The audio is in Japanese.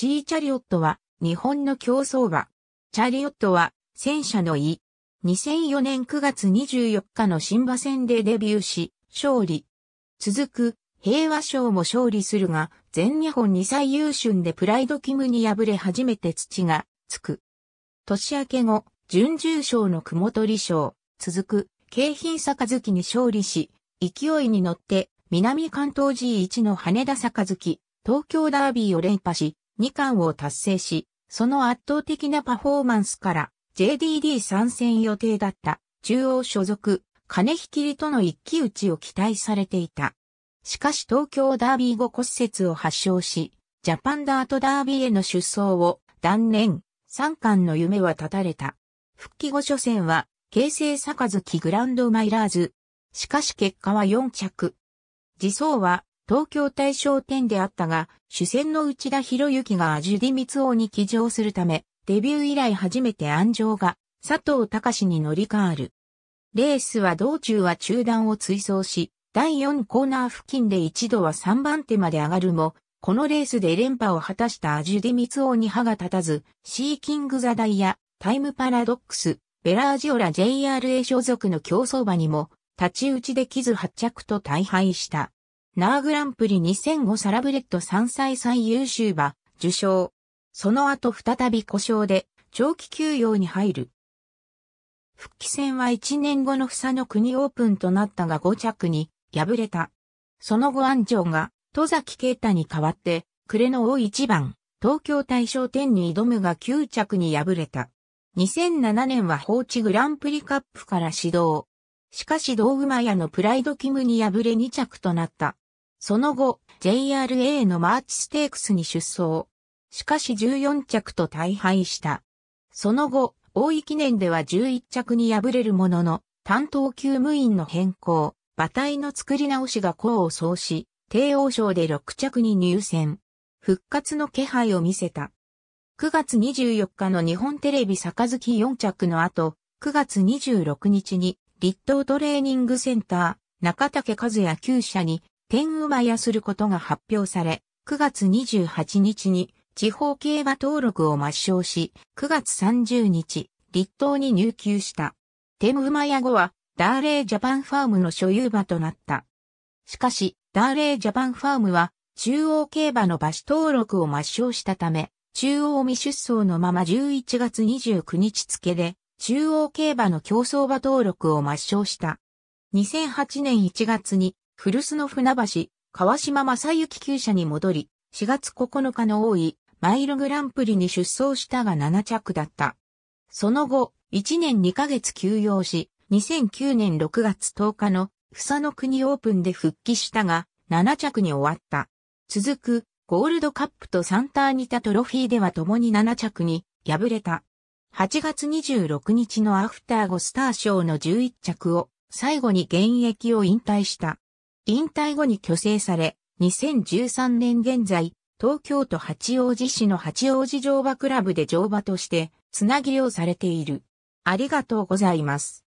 シーチャリオットは日本の競走馬。チャリオットは戦車の意。2004年9月24日の新馬戦でデビューし、勝利。続く、平和賞も勝利するが、全日本2歳優春でプライドキムに敗れ初めて土がつく。年明け後、準重賞の雲取賞、続く、京浜杯に勝利し、勢いに乗って、南関東 G1 の羽田杯、東京ダービーを連覇し、2冠を達成し、その圧倒的なパフォーマンスから JDD 参戦予定だった中央所属金引きりとの一騎打ちを期待されていた。しかし東京ダービー後骨折を発症し、ジャパンダートダービーへの出走を断念、3冠の夢は絶たれた。復帰後初戦は、京成坂月グランドマイラーズ。しかし結果は4着。自走は、東京大正店であったが、主戦の内田博之がアジュディミツ雄に騎乗するため、デビュー以来初めて安城が佐藤隆に乗り換わる。レースは道中は中断を追走し、第4コーナー付近で一度は3番手まで上がるも、このレースで連覇を果たしたアジュディミツ雄に歯が立たず、シーキングザダイヤ、タイムパラドックス、ベラージオラ JRA 所属の競走馬にも、立ち打ちできず発着と大敗した。ナーグランプリ2005サラブレッド3歳最優秀馬、受賞。その後再び故障で、長期休養に入る。復帰戦は1年後の房の国オープンとなったが5着に敗れた。その後安城が戸崎啓太に代わって暮れの大一番東京大賞典に挑むが9着に敗れた。2007年は放置グランプリカップから始動。しかし道具マヤのプライドキムに敗れ2着となった。その後、JRA のマーチステークスに出走。しかし14着と大敗した。その後、大井記念では11着に敗れるものの、担当級務員の変更、馬体の作り直しが功を奏し、帝王賞で6着に入選。復活の気配を見せた。9月24日の日本テレビ杯4着の後、9月26日に立東トレーニングセンター、中竹和也9社に天馬屋することが発表され、9月28日に地方競馬登録を抹消し、9月30日、立東に入球した。天馬屋後は、ダーレイジャパンファームの所有馬となった。しかし、ダーレイジャパンファームは、中央競馬の馬主登録を抹消したため、中央未出走のまま11月29日付で、中央競馬の競争馬登録を抹消した。2008年1月に古巣の船橋、川島正幸厩舎に戻り、4月9日の多いマイルグランプリに出走したが7着だった。その後、1年2ヶ月休養し、2009年6月10日の房の国オープンで復帰したが、7着に終わった。続く、ゴールドカップとサンターニタトロフィーでは共に7着に敗れた。8月26日のアフターゴスター賞の11着を最後に現役を引退した。引退後に去勢され、2013年現在、東京都八王子市の八王子乗馬クラブで乗馬として、つなぎをされている。ありがとうございます。